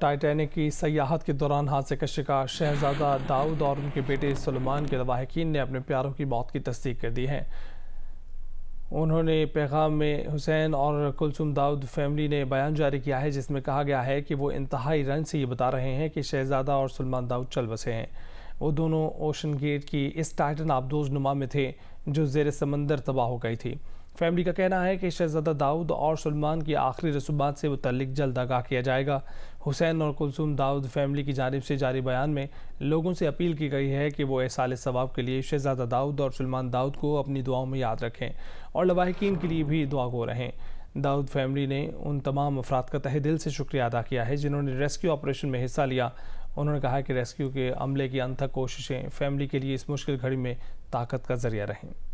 Titanic की सयाहत के दौरान हादसे का शिकार शहजादा दाऊद और उनके बेटे सलमान के लवाहकिन ने अपने प्यारों की मौत की तस्दीक कर दी है उन्होंने पैगाम में हुसैन और कुलसुम दाऊद फैमिली ने बयान जारी किया है जिसमें कहा गया है कि वो इंतहाई रंज से ये बता रहे हैं कि शहजादा और सलमान दाऊद चल बसे हैं वो दोनों ओशन गेट की इस टाइटन आबदोज नुमा में थे जो जेर समंदर तबाह हो गई थी फैमिली का कहना है कि शहजादा दाऊद और सलमान की आखिरी रसूमात से मुतलिक जल्द आगाह किया जाएगा हुसैन और कुलसुम दाऊद फैमिली की जानब से जारी बयान में लोगों से अपील की गई है कि वो एसाल सवाब के लिए शहजादा दाऊद और सलमान दाऊद को अपनी दुआओं में याद रखें और लवाहकिन के लिए भी दुआ गो रहें दाऊद फैमिली ने उन तमाम अफराद का तह दिल से शुक्रिया अदा किया है जिन्होंने रेस्क्यू ऑपरेशन में हिस्सा लिया उन्होंने कहा कि रेस्क्यू के अमले की अनथक कोशिशें फैमिली के लिए इस मुश्किल घड़ी में ताकत का जरिया रहें